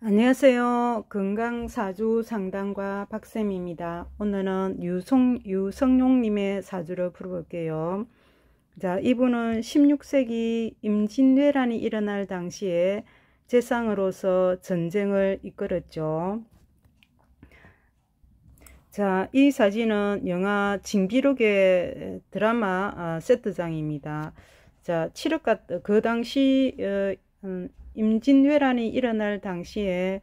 안녕하세요. 건강사주 상담과 박쌤입니다. 오늘은 유성, 유성용님의 사주를 풀어볼게요. 자, 이분은 16세기 임진왜란이 일어날 당시에 재상으로서 전쟁을 이끌었죠. 자, 이 사진은 영화 징비록의 드라마 아, 세트장입니다. 자, 칠흑 같, 그 당시, 어, 음, 임진왜란이 일어날 당시에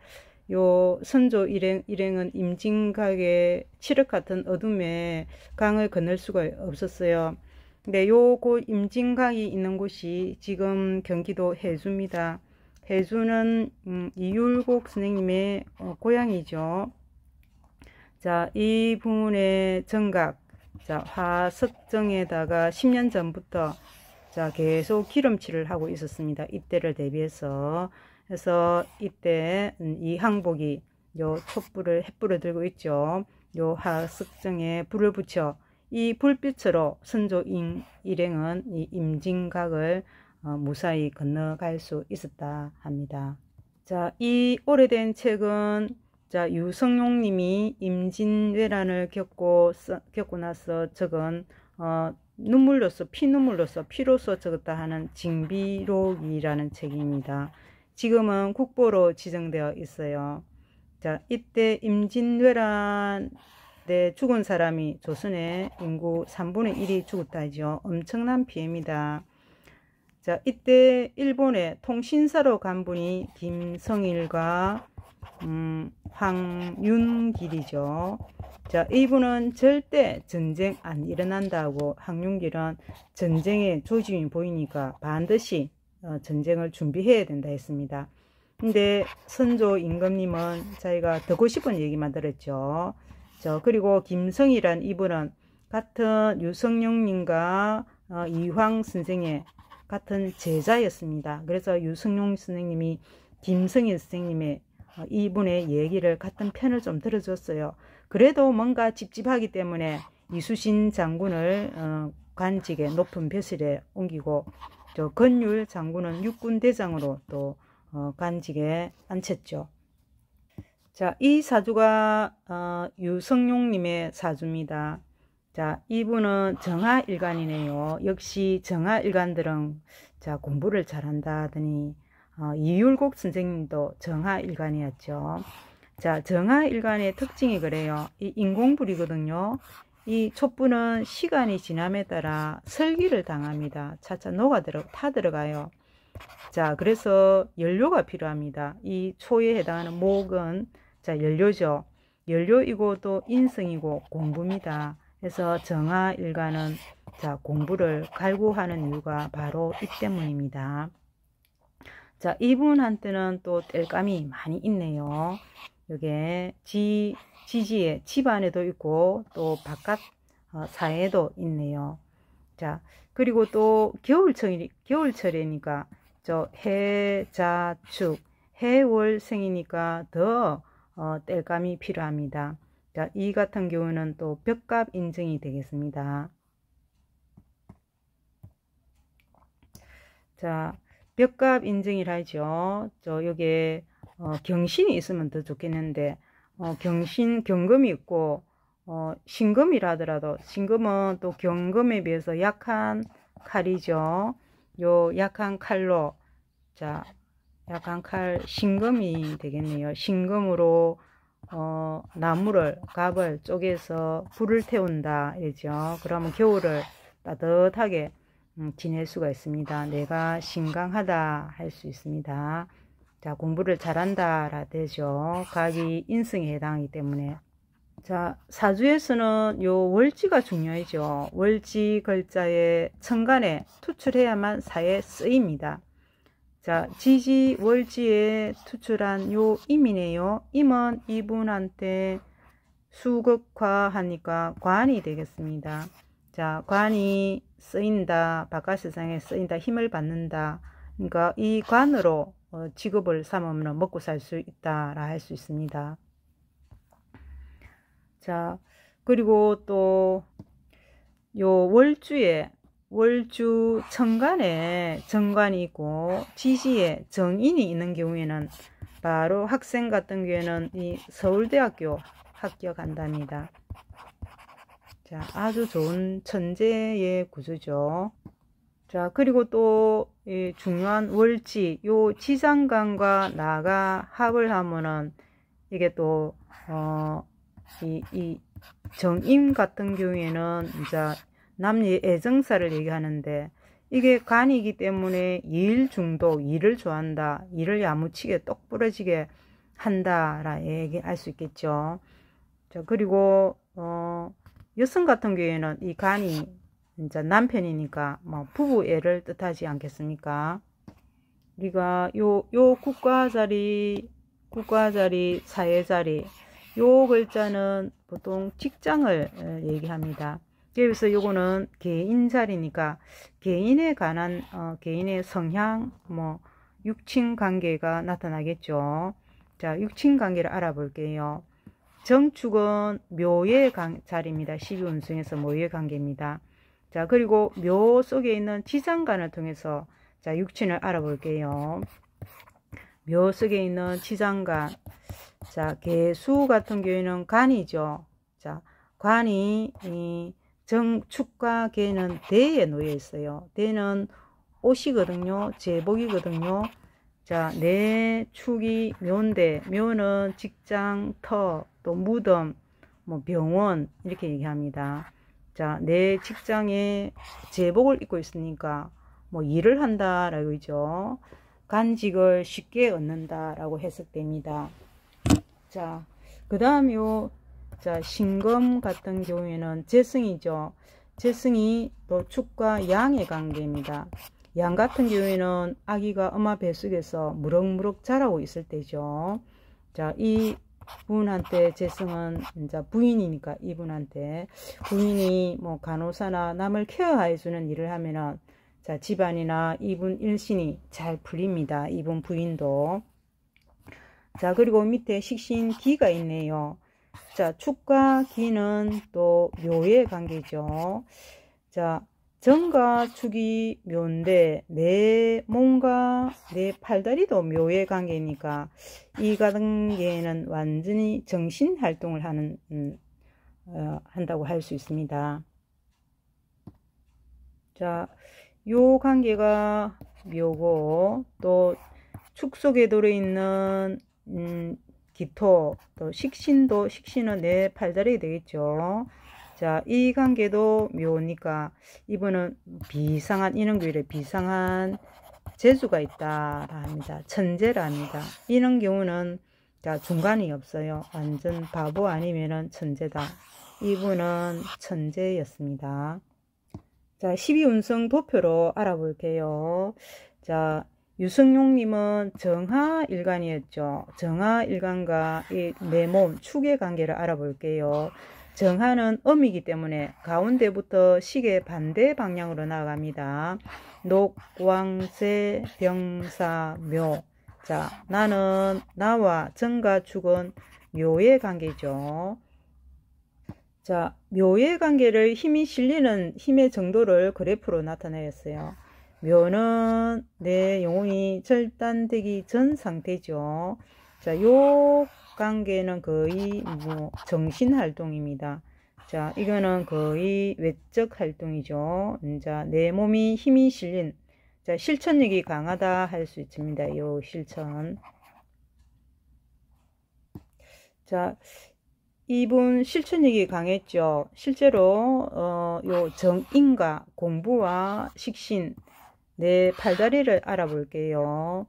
요 선조 일행, 일행은 임진각의 칠흑 같은 어둠에 강을 건널 수가 없었어요. 근데 요곳 임진강이 있는 곳이 지금 경기도 해주입니다. 해주는 음, 이율곡 선생님의 어, 고향이죠. 자, 이 부문의 정각, 자, 화석정에다가 10년 전부터 자 계속 기름칠을 하고 있었습니다 이때를 대비해서 그래서 이때 음, 이 항복이 요 촛불을 햇불을 들고 있죠 요하습정에 불을 붙여 이 불빛으로 선조 인 일행은 이 임진각을 어, 무사히 건너갈 수 있었다 합니다 자 이 오래된 책은 자 유성용 님이 임진왜란을 겪고 겪고 나서 적은 어, 눈물로서 피눈물로서 피로써 적었다 하는 징비록이라는 책입니다. 지금은 국보로 지정되어 있어요. 자, 이때 임진왜란 때 죽은 사람이 조선의 인구 3분의 1이 죽었다 하죠. 엄청난 피해입니다. 자, 이때 일본의 통신사로 간 분이 김성일과 음, 황윤길이죠. 자, 이분은 절대 전쟁 안 일어난다고 항윤길은 전쟁의 조짐이 보이니까 반드시 어, 전쟁을 준비해야 된다 했습니다. 근데 선조 임금님은 자기가 듣고 싶은 얘기만 들었죠. 저 그리고 김성이란 이분은 같은 유성룡님과 어, 이황 선생의 같은 제자였습니다. 그래서 유성룡 선생님이 김성일 선생님의 어, 이분의 얘기를 같은 편을 좀 들어줬어요. 그래도 뭔가 찝찝하기 때문에 이수신 장군을 어, 관직의 높은 벼슬에 옮기고 저 건율 장군은 육군 대장으로 또 어, 관직에 앉혔죠. 자, 이 사주가 어, 유성룡님의 사주입니다. 자, 이분은 정하일간이네요. 역시 정하일간들은 자 공부를 잘한다더니 하 어, 이율곡 선생님도 정하일간이었죠. 자, 정화일간의 특징이 그래요. 이 인공불이거든요. 이 촛불은 시간이 지남에 따라 설기를 당합니다. 차차 녹아 들어, 타 들어가요. 자, 그래서 연료가 필요합니다. 이 초에 해당하는 목은 자, 연료죠. 연료이고 또 인성이고 공부입니다. 그래서 정화일간은 자, 공부를 갈구하는 이유가 바로 이 때문입니다. 자, 이분한테는 또 뗄감이 많이 있네요. 여기에 지, 지지에, 집 안에도 있고, 또 바깥 어, 사에도 있네요. 자, 그리고 또 겨울철이, 겨울철이니까, 저 해자축, 해월생이니까 더 어, 뗄감이 필요합니다. 자, 이 같은 경우는 또 벽값 인증이 되겠습니다. 자, 벽값 인증이라 하죠. 저여기 어, 경신이 있으면 더 좋겠는데 어, 경신 경금이 있고 어, 신금이라 하더라도 신금은 또 경금에 비해서 약한 칼이죠. 요 약한 칼로 자 약한 칼 신금이 되겠네요. 신금으로 어, 나무를 갑을 쪼개서 불을 태운다 이죠. 그러면 겨울을 따뜻하게 음, 지낼 수가 있습니다. 내가 신강하다 할 수 있습니다. 자 공부를 잘한다 라 되죠 각이 인성에 해당하기 때문에 자 사주에서는 요 월지가 중요하죠 월지 글자의 천간에 투출해야만 사에 쓰입니다 자 지지 월지에 투출한 요 임이네요 임은 이분한테 수극화하니까 관이 되겠습니다 자 관이 쓰인다 바깥 세상에 쓰인다 힘을 받는다 그러니까 이 관으로 어, 직업을 삼으면 먹고 살 수 있다라 할 수 있습니다. 자, 그리고 또 요 월주에 월주 천간에 정관이 있고 지시에 정인이 있는 경우에는 바로 학생 같은 경우에는 이 서울대학교 합격한답니다. 자, 아주 좋은 천재의 구조죠. 자, 그리고 또 이 중요한 월지, 요 지상간과 나가 합을 하면은 이게 또, 어, 이, 이 정임 같은 경우에는 이제 남녀 애정사를 얘기하는데 이게 간이기 때문에 일중도 일을 좋아한다, 일을 야무치게 똑 부러지게 한다라 얘기할 수 있겠죠. 자, 그리고, 어, 여성 같은 경우에는 이 간이 이제 남편이니까 뭐 부부애를 뜻하지 않겠습니까? 우리가 요 요 국가자리 국가자리 사회자리 요 글자는 보통 직장을 얘기합니다. 그래서 요거는 개인 자리니까 개인에 관한 어, 개인의 성향 뭐 육친 관계가 나타나겠죠. 자, 육친 관계를 알아볼게요. 정축은 묘의 자리입니다. 12운승에서 묘의 관계입니다. 자, 그리고 묘 속에 있는 지상간을 통해서 자, 육친을 알아볼게요. 묘 속에 있는 지장간. 자, 개수 같은 경우에는 간이죠. 자, 관이 이 정축과 개는 대에 놓여 있어요. 대는 옷이거든요. 제복이거든요. 자, 내 축이 묘인데 묘는 직장, 터, 또 무덤, 뭐 병원 이렇게 얘기합니다. 자, 내 직장에 제복을 입고 있으니까 뭐 일을 한다라고 이죠 간직을 쉽게 얻는다라고 해석됩니다. 자, 그 다음요. 자, 신검 같은 경우에는 재승이죠. 재승이 또 축과 양의 관계입니다. 양 같은 경우에는 아기가 엄마 뱃속에서 무럭무럭 자라고 있을 때죠. 자, 이 부인한테 재성은 이제 부인이니까 이분한테 부인이 뭐 간호사나 남을 케어해주는 일을 하면은 자 집안이나 이분 일신이 잘 풀립니다. 이분 부인도 자 그리고 밑에 식신 기가 있네요. 자 축과 기는 또 묘의 관계죠. 자 정과 축이 묘인데 내 몸과 내 팔다리도 묘의 관계니까 이 관계는 완전히 정신 활동을 하는 음, 어, 한다고 할 수 있습니다. 자, 요 관계가 묘고 또 축 속에 들어있는 음, 기토 또 식신도 식신은 내 팔다리 되겠죠. 자, 이 관계도 묘니까 이분은 비상한 인원교일에 비상한 재수가 있다 합니다. 천재랍니다 이런 경우는 자, 중간이 없어요. 완전 바보 아니면은 천재다. 이분은 천재였습니다. 자, 12운성 도표로 알아볼게요. 자, 유승용님은 정하일관이었죠정하일관과이 내 몸 축의 관계를 알아볼게요. 정하는 음이기 때문에 가운데부터 시계 반대 방향으로 나갑니다 녹광세 병사묘 자 나는 나와 정과 죽은 묘의 관계죠. 자 묘의 관계를 힘이 실리는 힘의 정도를 그래프로 나타내었어요. 묘는 내 영혼이 절단되기 전 상태죠. 자, 요 관계는 거의 뭐 정신활동입니다. 자, 이거는 거의 외적 활동이죠. 자, 내 몸이 힘이 실린. 자, 실천력이 강하다 할 수 있습니다. 요 실천. 자, 이분 실천력이 강했죠. 실제로 어, 요 정인과 공부와 식신 내 팔다리를 알아볼게요.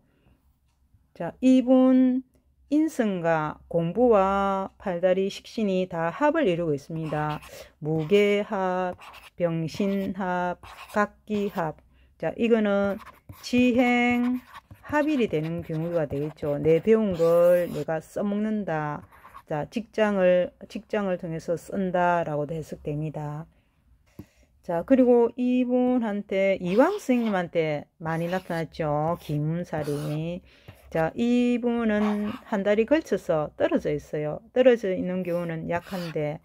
자, 이분 인승과 공부와 팔다리 식신이 다 합을 이루고 있습니다. 무게합, 병신합, 각기합. 자, 이거는 지행 합일이 되는 경우가 되겠죠. 내 배운 걸 내가 써먹는다. 자, 직장을 직장을 통해서 쓴다라고도 해석됩니다. 자, 그리고 이분한테 이왕 선생님한테 많이 나타났죠. 김살이 자, 이 부분은 한 달이 걸쳐서 떨어져 있어요. 떨어져 있는 경우는 약한데,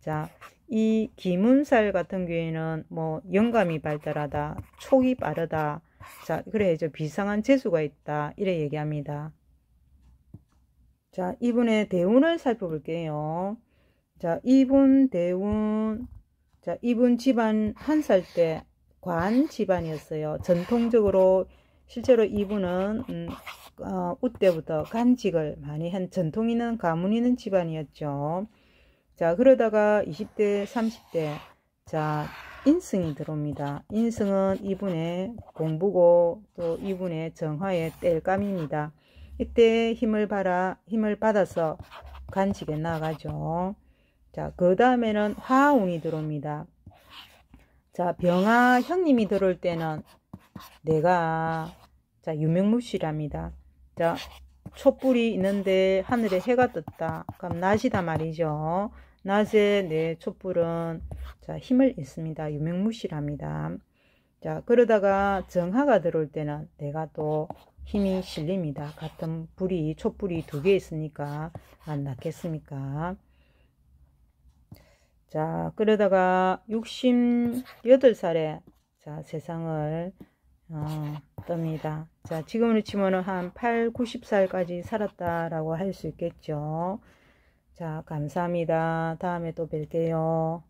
자, 이 기문살 같은 경우에는 뭐 영감이 발달하다, 촉이 빠르다, 자, 그래야죠. 비상한 재수가 있다. 이래 얘기합니다. 자, 이분의 대운을 살펴볼게요. 자, 이분 대운, 자, 이분 집안 한 살 때 관 집안이었어요. 전통적으로 실제로 이분은 음, 어, 때부터 간직을 많이 한 전통 있는 가문 있는 집안이었죠. 자 그러다가 20대 30대 자 인승이 들어옵니다. 인승은 이분의 공부고 또 이분의 정화의 뗄감입니다. 이때 힘을 받아 힘을 받아서 간직에 나가죠. 자, 그 다음에는 화웅이 들어옵니다. 자, 병아 형님이 들어올 때는 내가 자, 유명무실합니다. 자, 촛불이 있는데 하늘에 해가 떴다. 그럼 낮이다 말이죠. 낮에 내 촛불은 자, 힘을 잃습니다. 유명무실합니다. 자, 그러다가 정화가 들어올 때는 내가 또 힘이 실립니다. 같은 불이, 촛불이 두 개 있으니까 안 낫겠습니까? 자, 그러다가 68살에 자, 세상을 어, 뜹니다. 자, 지금으로 치면은 한 8, 90살까지 살았다라고 할 수 있겠죠. 자, 감사합니다. 다음에 또 뵐게요.